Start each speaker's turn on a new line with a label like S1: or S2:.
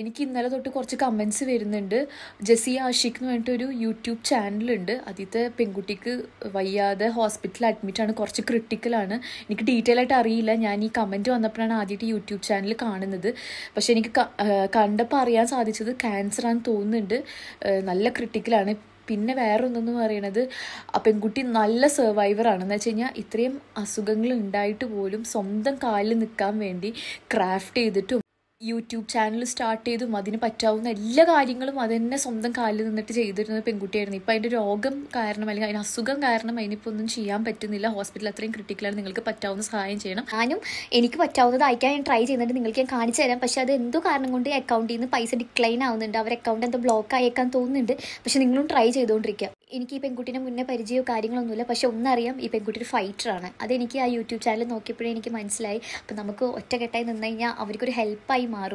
S1: എനിക്ക് ഇന്നലെ തൊട്ട് കുറച്ച് കമൻസ് വരുന്നുണ്ട് ജസി ആഷിഖ് എന്ന് പറഞ്ഞിട്ടൊരു യൂട്യൂബ് ചാനലുണ്ട് ആദ്യത്തെ പെൺകുട്ടിക്ക് വയ്യാതെ ഹോസ്പിറ്റലിൽ അഡ്മിറ്റാണ് കുറച്ച് ക്രിട്ടിക്കലാണ് എനിക്ക് ഡീറ്റെയിൽ ആയിട്ട് അറിയില്ല ഞാൻ ഈ കമൻറ്റ് വന്നപ്പോഴാണ് ആദ്യമായിട്ട് യൂട്യൂബ് ചാനൽ കാണുന്നത് പക്ഷേ എനിക്ക് കണ്ടപ്പോൾ അറിയാൻ സാധിച്ചത് ആണെന്ന് തോന്നുന്നുണ്ട് നല്ല ക്രിട്ടിക്കലാണ് പിന്നെ വേറൊന്നെന്ന് പറയണത് ആ പെൺകുട്ടി നല്ല എന്ന് വെച്ച് കഴിഞ്ഞാൽ ഇത്രയും അസുഖങ്ങൾ ഉണ്ടായിട്ട് പോലും സ്വന്തം കാലിൽ നിൽക്കാൻ വേണ്ടി ക്രാഫ്റ്റ് ചെയ്തിട്ടും യൂട്യൂബ് ചാനൽ സ്റ്റാർട്ട് ചെയ്തും അതിന് പറ്റാവുന്ന എല്ലാ കാര്യങ്ങളും അത് തന്നെ സ്വന്തം കാലിൽ നിന്നിട്ട് ചെയ്തിരുന്ന പെൺകുട്ടിയായിരുന്നു ഇപ്പം അതിൻ്റെ രോഗം കാരണം അല്ലെങ്കിൽ അതിന് അസുഖം കാരണം അതിനിപ്പോൾ ഒന്നും ചെയ്യാൻ പറ്റുന്നില്ല ഹോസ്പിറ്റൽ അത്രയും ക്രിട്ടിക്കലാണ് നിങ്ങൾക്ക് പറ്റാവുന്ന
S2: സഹായം ചെയ്യണം ഞാനും എനിക്ക് പറ്റാവുന്നത് അയക്കാൻ ഞാൻ ട്രൈ ചെയ്യുന്നുണ്ട് നിങ്ങൾക്ക് ഞാൻ കാണിച്ചു തരാം പക്ഷേ അത് എന്തോ കാരണം കൊണ്ട് അക്കൗണ്ടിൽ നിന്ന് പൈസ ഡിക്ലൈൻ ആവുന്നുണ്ട് അവർ അക്കൗണ്ട് എന്തോ ബ്ലോക്ക് ആയേക്കാൻ തോന്നുന്നുണ്ട് പക്ഷേ നിങ്ങളും ട്രൈ ചെയ്തുകൊണ്ടിരിക്കുക എനിക്ക് ഈ പെൺകുട്ടീനെ മുന്നേ പരിചയമോ കാര്യങ്ങളൊന്നുമില്ല പക്ഷെ ഒന്നറിയാം ഈ പെൺകുട്ടി ഒരു ഫൈറ്ററാണ് അതെനിക്ക് ആ യൂട്യൂബ് ചാനൽ നോക്കിയപ്പോഴേ എനിക്ക് മനസ്സിലായി അപ്പം നമുക്ക് ഒറ്റക്കെട്ടായി നിന്നു കഴിഞ്ഞാൽ അവർക്കൊരു ഹെൽപ്പായി മാറും